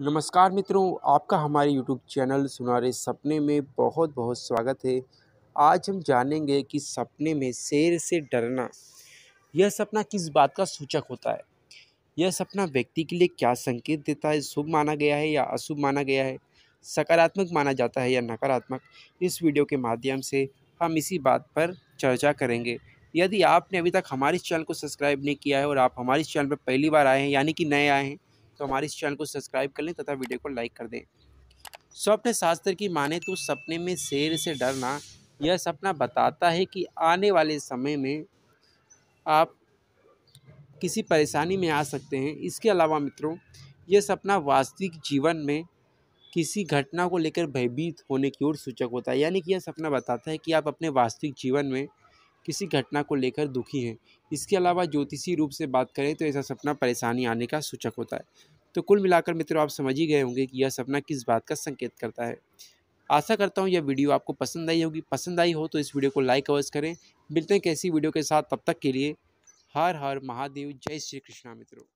नमस्कार मित्रों आपका हमारे YouTube चैनल सुनारे सपने में बहुत बहुत स्वागत है आज हम जानेंगे कि सपने में शेर से डरना यह सपना किस बात का सूचक होता है यह सपना व्यक्ति के लिए क्या संकेत देता है शुभ माना गया है या अशुभ माना गया है सकारात्मक माना जाता है या नकारात्मक इस वीडियो के माध्यम से हम इसी बात पर चर्चा करेंगे यदि आपने अभी तक हमारे चैनल को सब्सक्राइब नहीं किया है और आप हमारे चैनल पर पहली बार आए हैं यानी कि नए आए हैं तो हमारे इस चैनल को सब्सक्राइब कर लें तथा वीडियो को लाइक कर दें स्वप्न शास्त्र की माने तो सपने में शेर से डरना यह सपना बताता है कि आने वाले समय में आप किसी परेशानी में आ सकते हैं इसके अलावा मित्रों यह सपना वास्तविक जीवन में किसी घटना को लेकर भयभीत होने की ओर सूचक होता है यानी कि यह सपना बताता है कि आप अपने वास्तविक जीवन में किसी घटना को लेकर दुखी हैं इसके अलावा ज्योतिषी रूप से बात करें तो ऐसा सपना परेशानी आने का सूचक होता है तो कुल मिलाकर मित्रों आप समझ ही गए होंगे कि यह सपना किस बात का संकेत करता है आशा करता हूँ यह वीडियो आपको पसंद आई होगी पसंद आई हो तो इस वीडियो को लाइक अवश्य करें मिलते हैं कैसी वीडियो के साथ तब तक के लिए हर हर महादेव जय श्री कृष्णा मित्रों